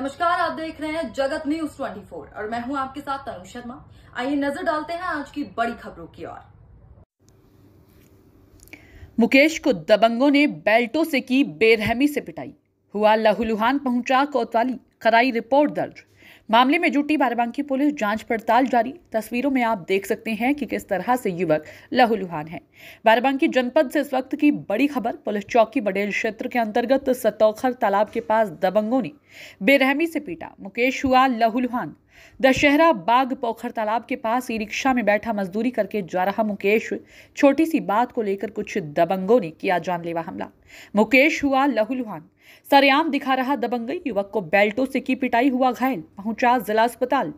नमस्कार आप देख रहे हैं जगत न्यूज 24 और मैं हूं आपके साथ तनु शर्मा आइए नजर डालते हैं आज की बड़ी खबरों की ओर मुकेश को दबंगों ने बेल्टों से की बेरहमी से पिटाई हुआ लहूलुहान पहुंचा कोतवाली कराई रिपोर्ट दर्ज मामले में जुटी बाराबंकी पुलिस जांच पड़ताल जारी तस्वीरों में आप देख सकते हैं कि किस तरह से युवक लहूलुहान है बाराबंकी जनपद से इस वक्त की बड़ी खबर पुलिस चौकी बडेल क्षेत्र के अंतर्गत सतौखर तालाब के पास दबंगों ने बेरहमी से पीटा मुकेश हुआ लहूलुहान दशहरा बाग पोखर तालाब के पास ई रिक्शा में बैठा मजदूरी करके जा रहा मुकेश छोटी सी बात को लेकर कुछ दबंगों ने किया जानलेवा हमला मुकेश हुआ लहूलुहान सरेआम दिखा रहा दबंगई युवक को बेल्टों से की पिटाई हुआ घायल पहुंचा जिला अस्पताल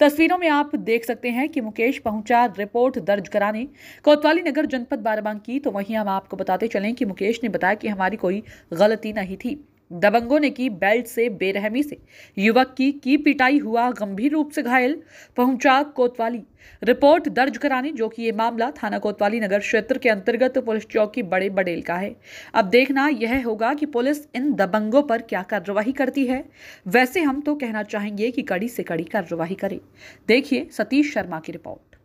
तस्वीरों में आप देख सकते हैं कि मुकेश पहुंचा रिपोर्ट दर्ज कराने कोतवाली नगर जनपद बाराबंकी तो वहीं हम आपको बताते चलें कि मुकेश ने बताया कि हमारी कोई गलती नहीं थी दबंगों ने की बेल्ट से बेरहमी से युवक की की पिटाई हुआ गंभीर रूप से घायल पहुंचा कोतवाली रिपोर्ट दर्ज कराने जो कि ये मामला थाना कोतवाली नगर क्षेत्र के अंतर्गत पुलिस चौकी बड़े बडेल का है अब देखना यह होगा कि पुलिस इन दबंगों पर क्या कार्रवाई करती है वैसे हम तो कहना चाहेंगे कि कड़ी से कड़ी कार्रवाई करे देखिए सतीश शर्मा की रिपोर्ट